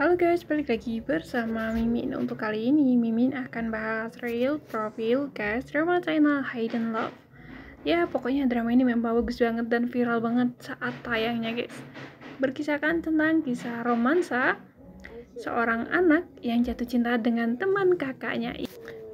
Halo guys, balik lagi bersama Mimin. Untuk kali ini, Mimin akan bahas Real Profile Guys drama China Hidden Love. Ya, pokoknya drama ini memang bagus banget dan viral banget saat tayangnya guys. Berkisahkan tentang kisah romansa seorang anak yang jatuh cinta dengan teman kakaknya.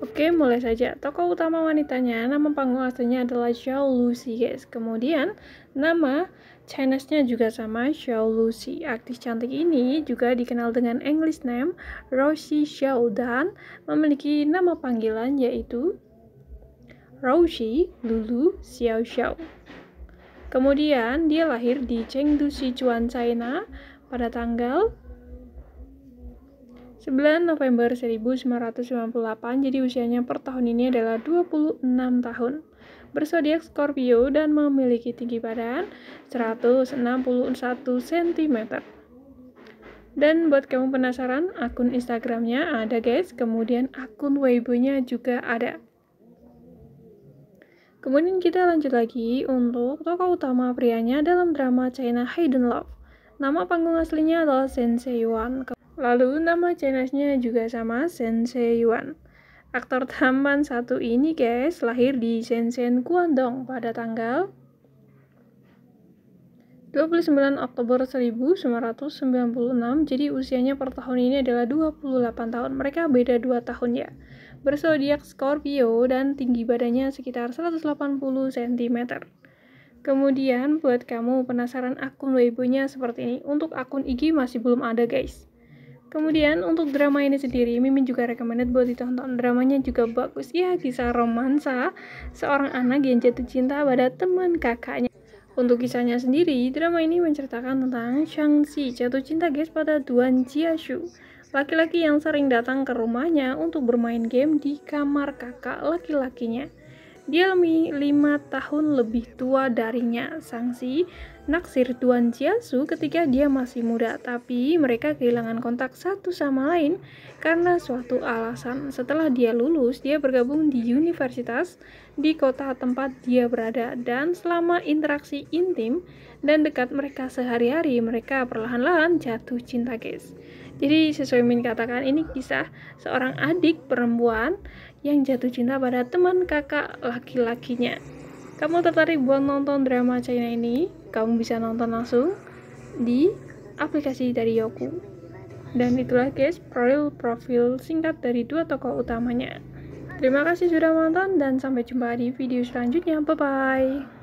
Oke, mulai saja. Tokoh utama wanitanya, nama panggung aslinya adalah Xiao Lucy, guys. Kemudian, nama Chinese-nya juga sama, Xiao Lucy. Aktris cantik ini juga dikenal dengan English name Rosie Xiao dan memiliki nama panggilan yaitu Rosie Lulu Xiao Xiao. Kemudian, dia lahir di Chengdu, Sichuan, China pada tanggal 9 November 1998, jadi usianya per tahun ini adalah 26 tahun. Bersodiak Scorpio dan memiliki tinggi badan 161 cm. Dan buat kamu penasaran, akun Instagramnya ada guys, kemudian akun Weibo-nya juga ada. Kemudian kita lanjut lagi untuk tokoh utama prianya dalam drama China Hidden Love. Nama panggung aslinya adalah Sensei Yuan. Lalu nama channelnya juga sama, Sensei Yuan. Aktor tampan satu ini guys lahir di Shenzhen, Guangdong pada tanggal 29 Oktober 1996 jadi usianya per tahun ini adalah 28 tahun mereka beda 2 tahun ya bersodiak Scorpio dan tinggi badannya sekitar 180 cm kemudian buat kamu penasaran akun Weibo-nya seperti ini untuk akun IG masih belum ada guys Kemudian untuk drama ini sendiri, Mimin juga recommended buat ditonton. Dramanya juga bagus ya, kisah romansa seorang anak yang jatuh cinta pada teman kakaknya. Untuk kisahnya sendiri, drama ini menceritakan tentang Shang Si jatuh cinta guys pada Duan Jia Shu, laki-laki yang sering datang ke rumahnya untuk bermain game di kamar kakak laki-lakinya. Dia lima tahun lebih tua darinya. Sangsi naksir Tuan Jiasu ketika dia masih muda, tapi mereka kehilangan kontak satu sama lain karena suatu alasan. Setelah dia lulus, dia bergabung di universitas di kota tempat dia berada dan selama interaksi intim dan dekat mereka sehari-hari, mereka perlahan-lahan jatuh cinta, guys. Jadi sesuai Min katakan ini kisah seorang adik perempuan yang jatuh cinta pada teman kakak laki-lakinya. Kamu tertarik buat nonton drama China ini? Kamu bisa nonton langsung di aplikasi dari Yoku. Dan itulah guys, profil-profil singkat dari dua tokoh utamanya. Terima kasih sudah menonton dan sampai jumpa di video selanjutnya. Bye-bye.